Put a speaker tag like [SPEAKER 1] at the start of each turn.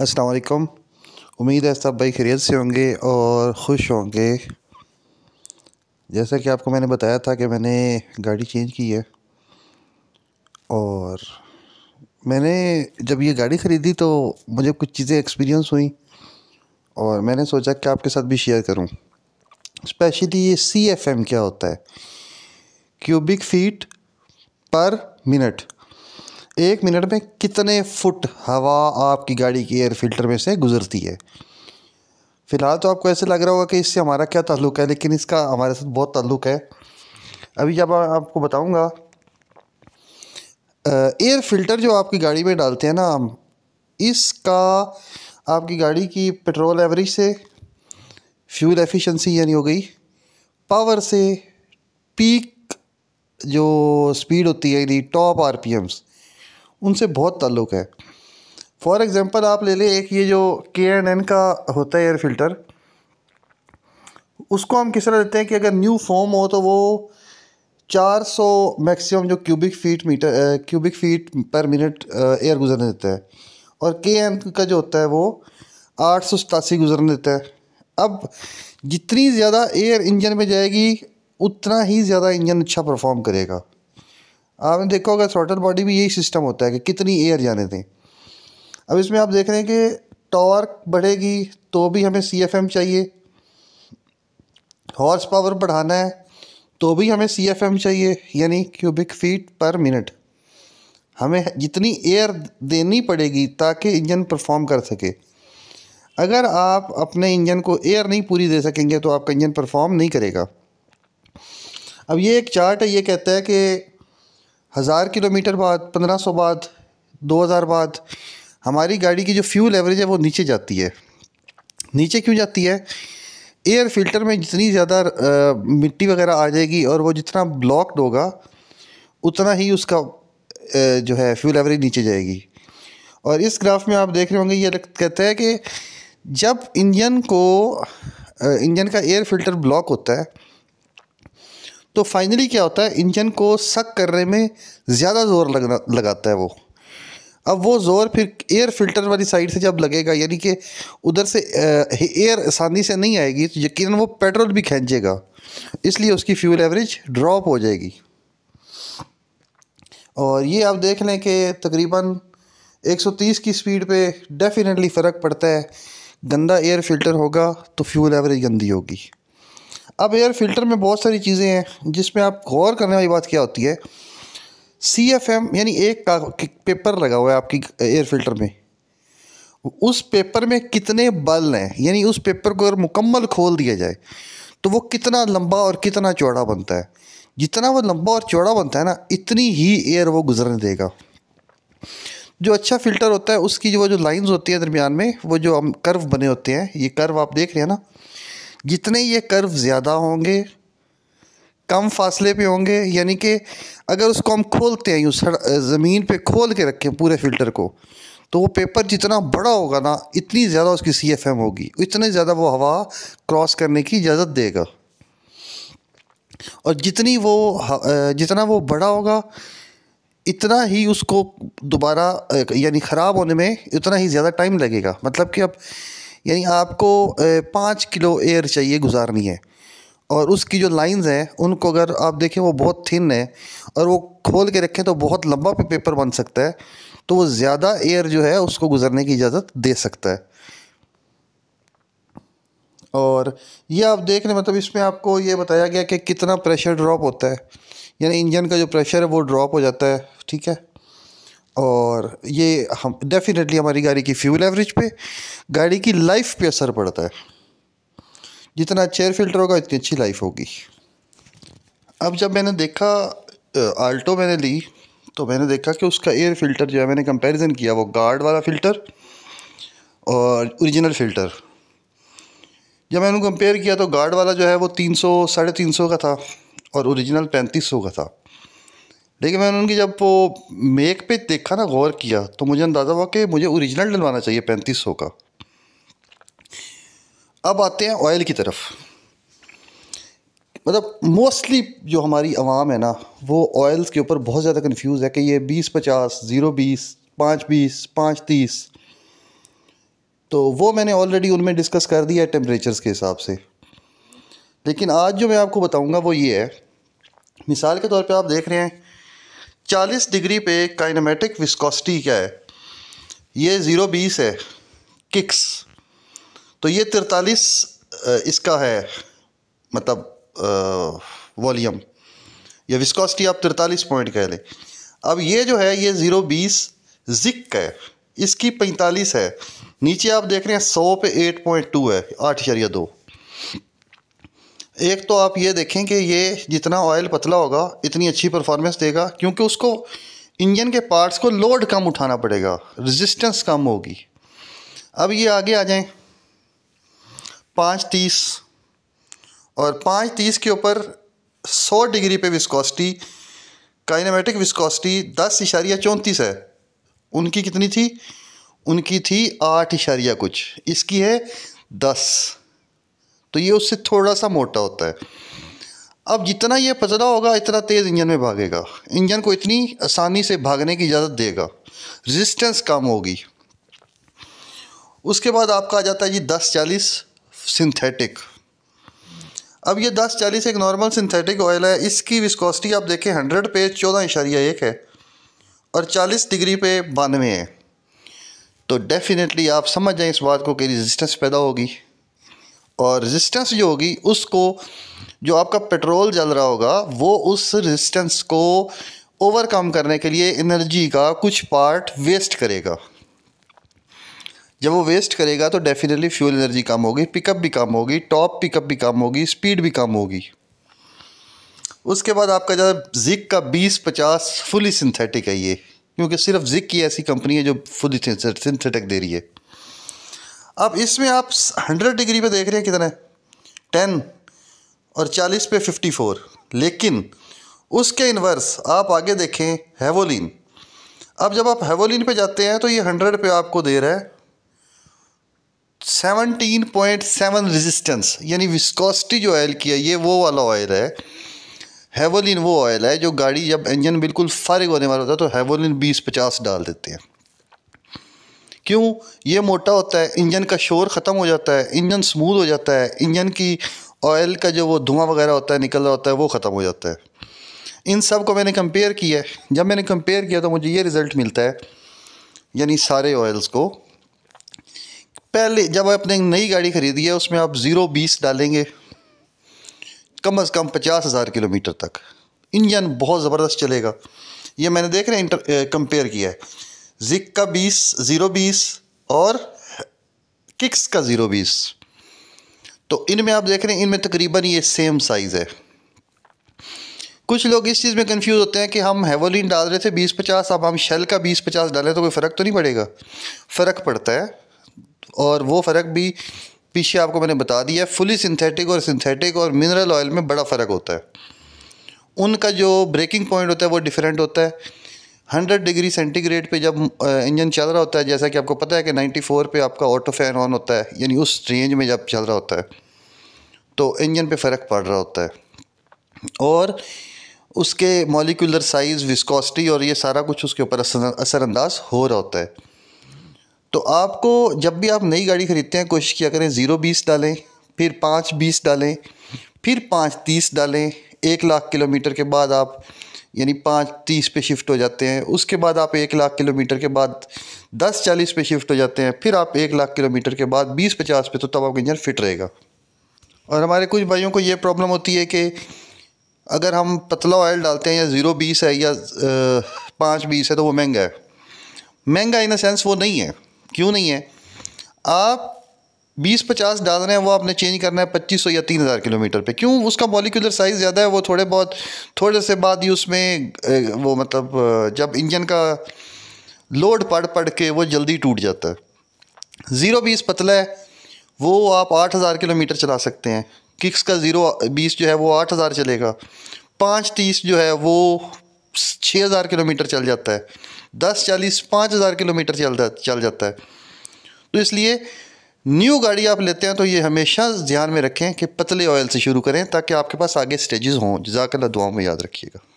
[SPEAKER 1] असलकम उम्मीद है सब भाई खैरियत से होंगे और ख़ुश होंगे जैसा कि आपको मैंने बताया था कि मैंने गाड़ी चेंज की है और मैंने जब ये गाड़ी ख़रीदी तो मुझे कुछ चीज़ें एक्सपीरियंस हुई और मैंने सोचा कि आपके साथ भी शेयर करूं स्पेशली ये सी एफ एम क्या होता है क्यूबिक फीट पर मिनट एक मिनट में कितने फुट हवा आपकी गाड़ी के एयर फिल्टर में से गुजरती है फ़िलहाल तो आपको ऐसे लग रहा होगा कि इससे हमारा क्या ताल्लुक़ है लेकिन इसका हमारे साथ बहुत ताल्लुक़ है अभी जब आपको बताऊंगा एयर फिल्टर जो आपकी गाड़ी में डालते हैं ना हम इसका आपकी गाड़ी की पेट्रोल एवरेज से फ्यूल एफिशिएंसी यानी हो गई पावर से पीक जो स्पीड होती है यानी टॉप आरपीएम्स उनसे बहुत ताल्लुक़ है फॉर एग्ज़ाम्पल आप ले लें एक ये जो के एंड एन का होता है एयर फिल्टर उसको हम किस तरह देते हैं कि अगर न्यू फॉर्म हो तो वो 400 मैक्सिमम जो cubic feet metre cubic feet per minute air गुजरने देता है और के एन का जो होता है वो आठ सौ सतासी गुजरने देता है अब जितनी ज़्यादा एयर इंजन में जाएगी उतना ही ज़्यादा इंजन अच्छा परफॉर्म करेगा आपने देखा होगा थ्रॉटल बॉडी भी यही सिस्टम होता है कि कितनी एयर जाने दें अब इसमें आप देख रहे हैं कि टॉर्क बढ़ेगी तो भी हमें सी एफ एम चाहिए हॉर्स पावर बढ़ाना है तो भी हमें सी एफ एम चाहिए यानी क्यूबिक फीट पर मिनट हमें जितनी एयर देनी पड़ेगी ताकि इंजन परफॉर्म कर सके अगर आप अपने इंजन को एयर नहीं पूरी दे सकेंगे तो आपका इंजन परफॉर्म नहीं करेगा अब ये एक चार्ट है ये कहता है कि हज़ार किलोमीटर बाद पंद्रह सौ बाद दो हज़ार बाद हमारी गाड़ी की जो फ्यूल एवरेज है वो नीचे जाती है नीचे क्यों जाती है एयर फिल्टर में जितनी ज़्यादा मिट्टी वगैरह आ जाएगी और वो जितना ब्लॉक्ड होगा उतना ही उसका आ, जो है फ्यूल एवरेज नीचे जाएगी और इस ग्राफ में आप देख रहे होंगे ये कहता है कि जब इंजन को इंजन का एयर फिल्टर ब्लॉक होता है तो फाइनली क्या होता है इंजन को सक करने में ज़्यादा ज़ोर लगना लगाता है वो अब वो ज़ोर फिर एयर फिल्टर वाली साइड से जब लगेगा यानी कि उधर से एयर आसानी से नहीं आएगी तो यकीनन वो पेट्रोल भी खींचेगा इसलिए उसकी फ्यूल एवरेज ड्रॉप हो जाएगी और ये आप देख लें कि तकरीबन 130 की स्पीड पे डेफिनेटली फ़र्क पड़ता है गंदा एयर फिल्टर होगा तो फ्यूल एवरेज गंदी होगी अब एयर फिल्टर में बहुत सारी चीज़ें हैं जिसमें आप गौर करने वाली बात क्या होती है सी एफ एम यानी एक का पेपर लगा हुआ है आपकी एयर फिल्टर में उस पेपर में कितने बल हैं यानी उस पेपर को अगर मुकम्मल खोल दिया जाए तो वो कितना लंबा और कितना चौड़ा बनता है जितना वो लंबा और चौड़ा बनता है ना इतनी ही एयर वो गुजरने देगा जो अच्छा फ़िल्टर होता है उसकी जो जो लाइंस होती है दरमियान में वो जो हम कर्व बने होते हैं ये कर्व आप देख रहे हैं ना जितने ये कर्व ज़्यादा होंगे कम फासले पे होंगे यानी कि अगर उसको हम खोलते हैं यूँ ज़मीन पे खोल के रखें पूरे फ़िल्टर को तो वो पेपर जितना बड़ा होगा ना इतनी ज़्यादा उसकी सी एफ एम होगी इतने ज़्यादा वो हवा क्रॉस करने की इजाज़त देगा और जितनी वो जितना वो बड़ा होगा इतना ही उसको दोबारा यानी ख़राब होने में उतना ही ज़्यादा टाइम लगेगा मतलब कि अब यानी आपको पाँच किलो एयर चाहिए गुजारनी है और उसकी जो लाइंस हैं उनको अगर आप देखें वो बहुत थिन है और वो खोल के रखें तो बहुत लंबा पेपर बन सकता है तो वो ज़्यादा एयर जो है उसको गुजरने की इजाज़त दे सकता है और ये आप देख रहे मतलब इसमें आपको ये बताया गया कि कितना प्रेशर ड्रॉप होता है यानी इंजन का जो प्रेशर है वो ड्रॉप हो जाता है ठीक है और ये हम डेफिनेटली हमारी गाड़ी की फ्यूल एवरेज पे गाड़ी की लाइफ पे असर पड़ता है जितना अच्छा एयर फिल्टर होगा उतनी अच्छी लाइफ होगी अब जब मैंने देखा आल्टो मैंने ली तो मैंने देखा कि उसका एयर फिल्टर जो है मैंने कंपैरिजन किया वो गार्ड वाला फ़िल्टर और ओरिजिनल फ़िल्टर जब मैंने कंपेयर किया तो गार्ड वाला जो है वो तीन सौ साढ़े तीन सौ का था और ओरिजिनल पैंतीस सौ का था लेकिन मैंने उनकी जब वो मेक पे देखा ना गौर किया तो मुझे अंदाज़ा हुआ कि मुझे ओरिजिनल डलवाना चाहिए पैंतीस सौ का अब आते हैं ऑयल की तरफ मतलब मोस्टली जो हमारी आवाम है ना वो ऑयल्स के ऊपर बहुत ज़्यादा कन्फ्यूज़ है कि ये बीस पचास ज़ीरो बीस पाँच बीस पाँच तीस तो वो मैंने ऑलरेडी उनमें डिस्कस कर दिया है टेम्परेचर्स के हिसाब से लेकिन आज जो मैं आपको बताऊंगा वो ये है मिसाल के तौर पे आप देख रहे हैं 40 डिग्री पे काइनेमेटिक विस्कोसिटी क्या है ये ज़ीरो बीस है किक्स तो ये तिरतालीस इसका है मतलब वॉल्यूम या विस्कोसिटी आप तिरतालीस पॉइंट कह लें अब ये जो है ये ज़ीरो बीस जिक का है इसकी पैंतालीस है नीचे आप देख रहे हैं सौ पे एट पॉइंट टू है आठ शरिया दो एक तो आप ये देखें कि ये जितना ऑयल पतला होगा इतनी अच्छी परफॉर्मेंस देगा क्योंकि उसको इंजन के पार्ट्स को लोड कम उठाना पड़ेगा रेजिस्टेंस कम होगी अब ये आगे आ जाएं पाँच तीस और पाँच तीस के ऊपर सौ डिग्री पे विस्कोसिटी काइनामेटिक विस्कोसिटी दस इशारिया चौंतीस है उनकी कितनी थी उनकी थी आठ इशारिया कुछ इसकी है दस तो ये उससे थोड़ा सा मोटा होता है अब जितना ये पतला होगा इतना तेज़ इंजन में भागेगा इंजन को इतनी आसानी से भागने की इजाज़त देगा रेजिस्टेंस कम होगी उसके बाद आपका आ जाता है जी दस चालीस सिंथेटिक अब ये दस चालीस एक नॉर्मल सिंथेटिक ऑयल है इसकी विस्कोसिटी आप देखें हंड्रेड पे चौदह इशारिया एक है और चालीस डिग्री पे बानवे है तो डेफ़िनेटली आप समझ जाएं इस बात को कि रेजिस्टेंस पैदा होगी और रेजिस्टेंस जो होगी उसको जो आपका पेट्रोल जल रहा होगा वो उस रेजिस्टेंस को ओवरकम करने के लिए एनर्जी का कुछ पार्ट वेस्ट करेगा जब वो वेस्ट करेगा तो डेफिनेटली फ्यूल एनर्जी कम होगी पिकअप भी कम होगी टॉप पिकअप भी कम होगी स्पीड भी कम होगी उसके बाद आपका जब जिक का बीस पचास फुली सिंथेटिक है ये क्योंकि सिर्फ जिक की ऐसी कंपनी है जो फुली सिंथेटिक दे रही है अब इसमें आप हंड्रेड डिग्री पे देख रहे हैं कितना है टेन और चालीस पे फिफ्टी फोर लेकिन उसके इन्वर्स आप आगे देखें हेवोलिन अब जब आप हेवोलिन पे जाते हैं तो ये हंड्रेड पे आपको दे रहा है सेवनटीन पॉइंट सेवन रजिस्टेंस यानी विस्कोसिटी जो ऑयल की है ये वो वाला ऑयल है हेवोलिन वो ऑयल है जो गाड़ी जब इंजन बिल्कुल फारिग होने वाला होता है तो हेवोलिन बीस पचास डाल देते हैं क्यों ये मोटा होता है इंजन का शोर ख़त्म हो जाता है इंजन स्मूथ हो जाता है इंजन की ऑयल का जो वो धुआं वगैरह होता है निकल रहा होता है वो ख़त्म हो जाता है इन सब को मैंने कंपेयर किया है जब मैंने कंपेयर किया तो मुझे ये रिज़ल्ट मिलता है यानी सारे ऑयल्स को पहले जब आपने नई गाड़ी ख़रीदी है उसमें आप ज़ीरो बीस डालेंगे कम अज़ कम पचास हज़ार किलोमीटर तक इंजन बहुत ज़बरदस्त चलेगा ये मैंने देख रहे हैं कंपेयर किया है जिक का बीस ज़ीरो बीस और किक्स का ज़ीरो बीस तो इनमें आप देख रहे हैं इनमें तकरीबन ये सेम साइज़ है कुछ लोग इस चीज़ में कंफ्यूज होते हैं कि हम हेवोलिन डाल रहे थे बीस पचास अब हम शेल का बीस पचास डालें तो कोई फ़र्क तो नहीं पड़ेगा फ़र्क पड़ता है और वो फ़र्क भी पीछे आपको मैंने बता दिया फुली सिंथेटिक और सिंथेटिक और मिनरल ऑयल में बड़ा फ़र्क होता है उनका जो ब्रेकिंग पॉइंट होता है वो डिफरेंट होता है हंड्रेड डिग्री सेंटीग्रेड पे जब इंजन चल रहा होता है जैसा कि आपको पता है कि नाइन्टी फोर पर आपका ऑटो फैन ऑन होता है यानी उस रेंज में जब चल रहा होता है तो इंजन पे फ़र्क पड़ रहा होता है और उसके मॉलिकुलर साइज़ विस्कोसिटी और ये सारा कुछ उसके ऊपर असरअंदाज हो रहा होता है तो आपको जब भी आप नई गाड़ी ख़रीदते हैं कोशिश किया करें ज़ीरो बीस डालें फिर पाँच बीस डालें फिर पाँच तीस डालें एक लाख किलोमीटर के बाद आप यानी पाँच तीस पे शिफ्ट हो जाते हैं उसके बाद आप एक लाख किलोमीटर के बाद दस चालीस पे शिफ्ट हो जाते हैं फिर आप एक लाख किलोमीटर के बाद बीस पचास पे तो तब आपका इंजन फिट रहेगा और हमारे कुछ भाइयों को ये प्रॉब्लम होती है कि अगर हम पतला ऑयल डालते हैं या ज़ीरो बीस है या पाँच बीस है तो वो महंगा है महंगा इन द सेंस वो नहीं है क्यों नहीं है आप बीस पचास डाल रहे हैं वो आपने चेंज करना है पच्चीस सौ या तीन हज़ार किलोमीटर पे क्यों उसका मॉलिकुलर साइज़ ज़्यादा है वो थोड़े बहुत थोड़े से बाद ही उसमें वो मतलब जब इंजन का लोड पड़ पड़ के वो जल्दी टूट जाता है ज़ीरो बीस पतला है वो आप आठ हज़ार किलोमीटर चला सकते हैं किक्स का ज़ीरो बीस जो है वो आठ हज़ार चलेगा पाँच तीस जो है वो छः हज़ार किलोमीटर चल जाता है दस चालीस पाँच हज़ार किलोमीटर चल चल जाता है तो इसलिए न्यू गाड़ी आप लेते हैं तो ये हमेशा ध्यान में रखें कि पतले ऑयल से शुरू करें ताकि आपके पास आगे स्टेजेस हों जजाकला दुआओं में याद रखिएगा